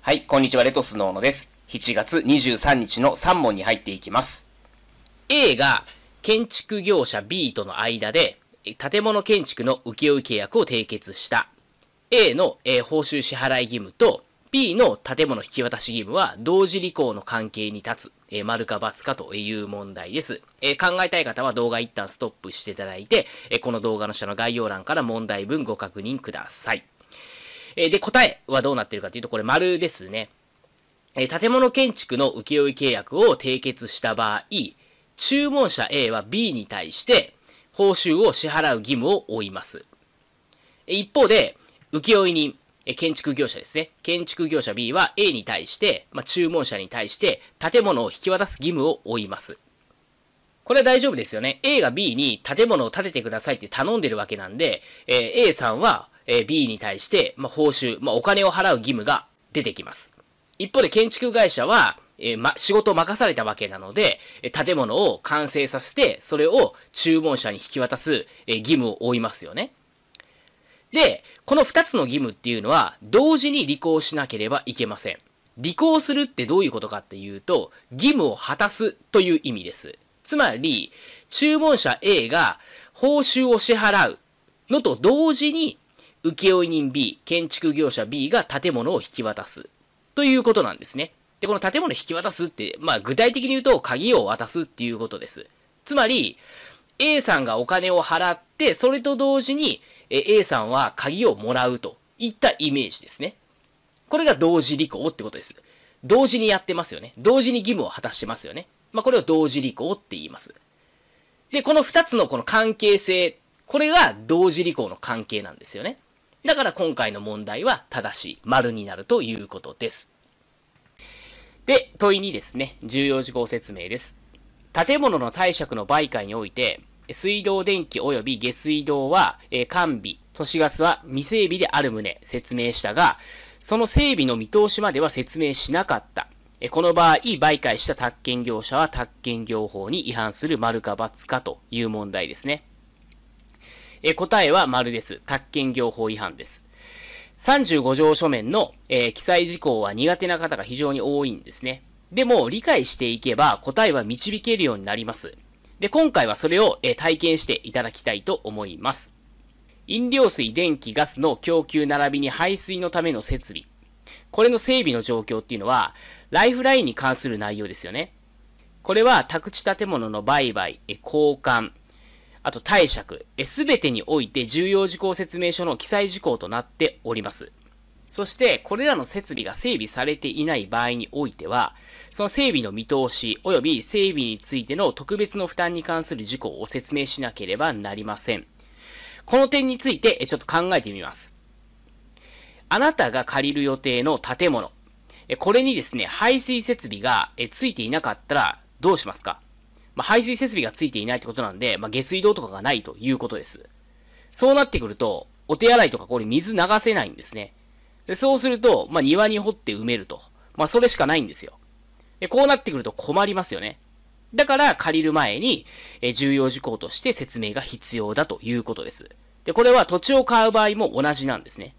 はい、こんにちは、レトスのーノです。7月23日の3問に入っていきます。A が建築業者 B との間で建物建築の請負契約を締結した。A の、え報酬支払い義務と B の建物引き渡し義務は同時履行の関係に立つ、えー、丸か×かという問題です。えー、考えたい方は動画一旦ストップしていただいて、えー、この動画の下の概要欄から問題文ご確認ください。えー、で、答えはどうなってるかというと、これ丸ですね。え建物建築の請負契約を締結した場合、注文者 A は B に対して報酬を支払う義務を負います。一方で、請負人え建築業者ですね。建築業者 B は A に対して、まあ、注文者に対して建物を引き渡す義務を負います。これは大丈夫ですよね。A が B に建物を建ててくださいって頼んでるわけなんで、えー、A さんは、えー、B に対して、まあ、報酬、まあ、お金を払う義務が出てきます。一方で建築会社は、えー、ま、仕事を任されたわけなので、え建物を完成させて、それを注文者に引き渡す、え義務を負いますよね。で、この2つの義務っていうのは、同時に履行しなければいけません。履行するってどういうことかっていうと、義務を果たすという意味です。つまり、注文者 A が報酬を支払うのと同時に、請負人 B、建築業者 B が建物を引き渡すということなんですね。で、この建物引き渡すって、まあ具体的に言うと鍵を渡すっていうことです。つまり、A さんがお金を払って、それと同時に A さんは鍵をもらうといったイメージですね。これが同時履行ってことです。同時にやってますよね。同時に義務を果たしてますよね。まあ、これを同時履行って言います。で、この2つのこの関係性、これが同時履行の関係なんですよね。だから今回の問題は正しい、丸になるということです。で、問いにですね、重要事項説明です。建物の貸借の媒介において、水道電気及び下水道は、えー、完備、都市ガスは未整備である旨説明したが、その整備の見通しまでは説明しなかった。えー、この場合、媒介した宅建業者は宅建業法に違反する丸か×かという問題ですね。えー、答えは丸です。宅建業法違反です。35条書面の、えー、記載事項は苦手な方が非常に多いんですね。でも、理解していけば答えは導けるようになります。で、今回はそれを、え体験していただきたいと思います。飲料水、電気、ガスの供給並びに排水のための設備。これの整備の状況っていうのは、ライフラインに関する内容ですよね。これは宅地建物の売買、交換、あと貸借、すべてにおいて重要事項説明書の記載事項となっております。そして、これらの設備が整備されていない場合においては、その整備の見通し及び整備についての特別の負担に関する事項を説明しなければなりません。この点についてちょっと考えてみます。あなたが借りる予定の建物、これにですね、排水設備がついていなかったらどうしますか、まあ、排水設備がついていないってことなんで、まあ、下水道とかがないということです。そうなってくると、お手洗いとかこれ水流せないんですね。で、そうすると、まあ、庭に掘って埋めると。まあ、それしかないんですよ。で、こうなってくると困りますよね。だから、借りる前に、え、重要事項として説明が必要だということです。で、これは土地を買う場合も同じなんですね。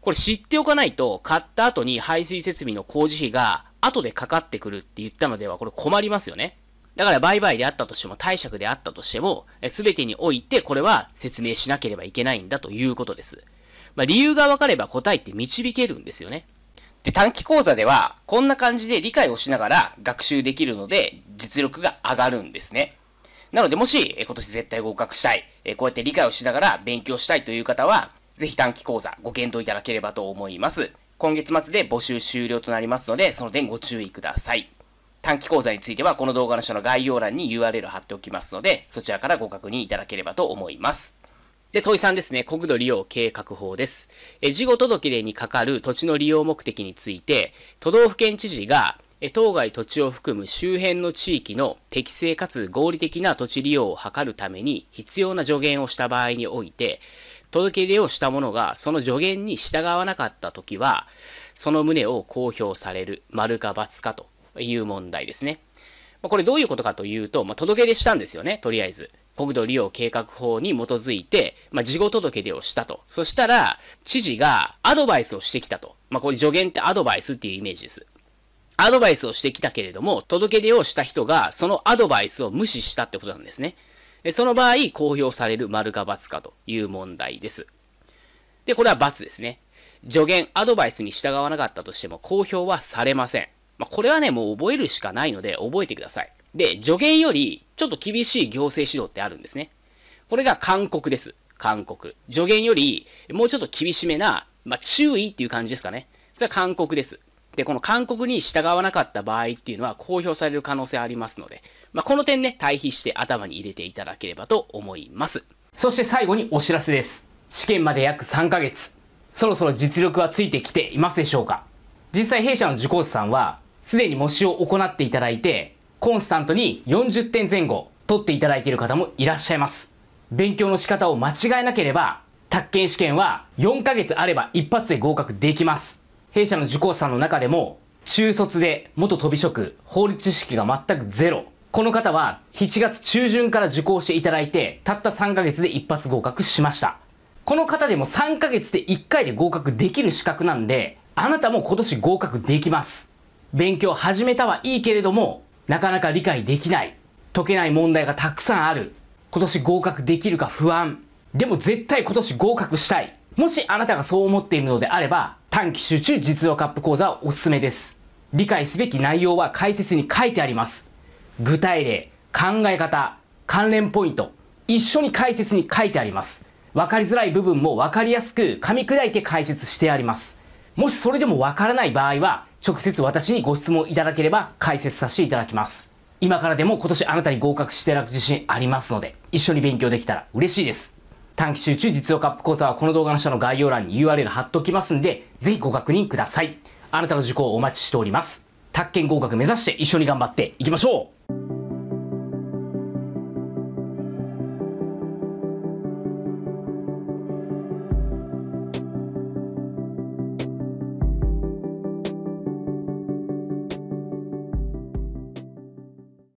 これ知っておかないと、買った後に排水設備の工事費が後でかかってくるって言ったのでは、これ困りますよね。だから売買であったとしても、貸借であったとしても、すべてにおいてこれは説明しなければいけないんだということです。まあ、理由が分かれば答えって導けるんですよね。で、短期講座では、こんな感じで理解をしながら学習できるので、実力が上がるんですね。なので、もし、今年絶対合格したい、こうやって理解をしながら勉強したいという方は、ぜひ短期講座ご検討いただければと思います。今月末で募集終了となりますので、その点ご注意ください。短期講座については、この動画の下の概要欄に URL を貼っておきますので、そちらからご確認いただければと思います。で、問いんですね。国土利用計画法です。え、事後届出にかかる土地の利用目的について、都道府県知事が、え、当該土地を含む周辺の地域の適正かつ合理的な土地利用を図るために必要な助言をした場合において、届出をした者がその助言に従わなかったときは、その旨を公表される、丸か×かという問題ですね。これどういうことかというと、まあ、届出したんですよね、とりあえず。国土利用計画法に基づいて、まあ、事後届出をしたと。そしたら、知事がアドバイスをしてきたと。まあ、これ助言ってアドバイスっていうイメージです。アドバイスをしてきたけれども、届け出をした人が、そのアドバイスを無視したってことなんですね。でその場合、公表される丸か×かという問題です。で、これは×ですね。助言、アドバイスに従わなかったとしても、公表はされません。まあ、これはね、もう覚えるしかないので、覚えてください。で、助言よりちょっと厳しい行政指導ってあるんですね。これが勧告です。勧告。助言よりもうちょっと厳しめな、まあ、注意っていう感じですかね。それは勧告です。で、この勧告に従わなかった場合っていうのは公表される可能性ありますので、まあ、この点ね、対比して頭に入れていただければと思います。そして最後にお知らせです。試験まで約3ヶ月。そろそろ実力はついてきていますでしょうか実際弊社の受講師さんは、すでに模試を行っていただいて、コンスタントに40点前後取っていただいている方もいらっしゃいます。勉強の仕方を間違えなければ、宅建試験は4ヶ月あれば一発で合格できます。弊社の受講者の中でも、中卒で元飛び職、法律知識が全くゼロ。この方は7月中旬から受講していただいて、たった3ヶ月で一発合格しました。この方でも3ヶ月で1回で合格できる資格なんで、あなたも今年合格できます。勉強始めたはいいけれども、なかなか理解できない、解けない問題がたくさんある、今年合格できるか不安、でも絶対今年合格したい。もしあなたがそう思っているのであれば、短期集中実用カップ講座はおすすめです。理解すべき内容は解説に書いてあります。具体例、考え方、関連ポイント、一緒に解説に書いてあります。わかりづらい部分もわかりやすく噛み砕いて解説してあります。もしそれでもわからない場合は、直接私にご質問いただければ解説させていただきます。今からでも今年あなたに合格していただく自信ありますので、一緒に勉強できたら嬉しいです。短期集中実用カップ講座はこの動画の下の概要欄に URL 貼っておきますんで、ぜひご確認ください。あなたの受講をお待ちしております。宅建合格目指して一緒に頑張っていきましょう